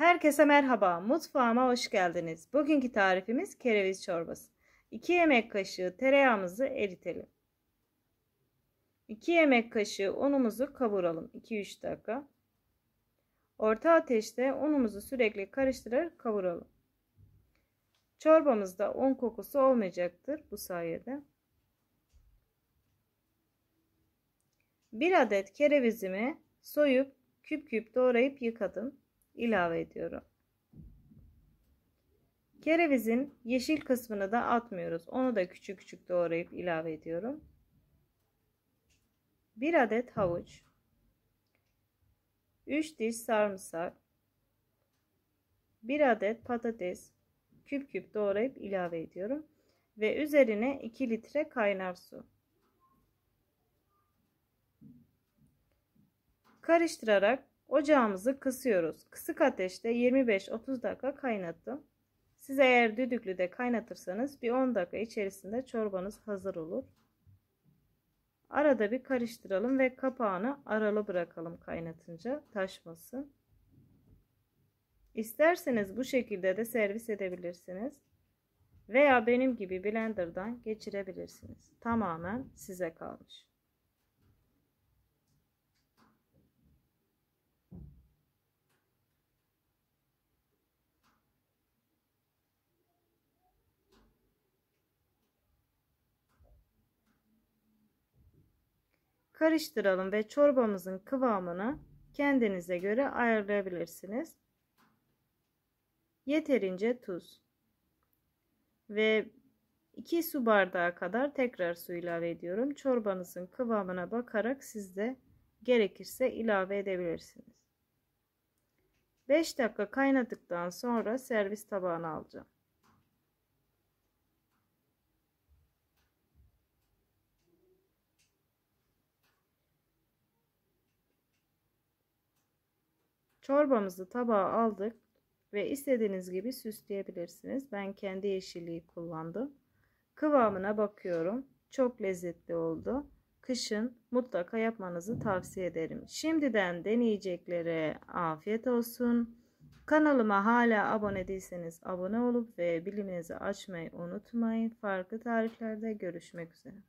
Herkese merhaba, mutfağıma hoş geldiniz. Bugünkü tarifimiz kereviz çorbası. 2 yemek kaşığı tereyağımızı eritelim. 2 yemek kaşığı unumuzu kavuralım 2-3 dakika. Orta ateşte unumuzu sürekli karıştırarak kavuralım. Çorbamızda un kokusu olmayacaktır bu sayede. 1 adet kerevizimi soyup küp küp doğrayıp yıkadım ilave ediyorum. Kerevizin yeşil kısmını da atmıyoruz. Onu da küçük küçük doğrayıp ilave ediyorum. 1 adet havuç. 3 diş sarımsak. 1 adet patates. Küp küp doğrayıp ilave ediyorum. Ve üzerine 2 litre kaynar su. Karıştırarak Ocağımızı kısıyoruz. Kısık ateşte 25-30 dakika kaynattım. Siz eğer düdüklü de kaynatırsanız bir 10 dakika içerisinde çorbanız hazır olur. Arada bir karıştıralım ve kapağını aralı bırakalım kaynatınca taşmasın. İsterseniz bu şekilde de servis edebilirsiniz. Veya benim gibi blenderdan geçirebilirsiniz. Tamamen size kalmış. karıştıralım ve çorbamızın kıvamını kendinize göre ayarlayabilirsiniz. Yeterince tuz ve 2 su bardağı kadar tekrar su ilave ediyorum. Çorbanızın kıvamına bakarak siz de gerekirse ilave edebilirsiniz. 5 dakika kaynadıktan sonra servis tabağına alacağım. Çorbamızı tabağa aldık ve istediğiniz gibi süsleyebilirsiniz. Ben kendi yeşilliği kullandım. Kıvamına bakıyorum. Çok lezzetli oldu. Kışın mutlaka yapmanızı tavsiye ederim. Şimdiden deneyeceklere afiyet olsun. Kanalıma hala abone değilseniz abone olup ve biliminizi açmayı unutmayın. Farklı tariflerde görüşmek üzere.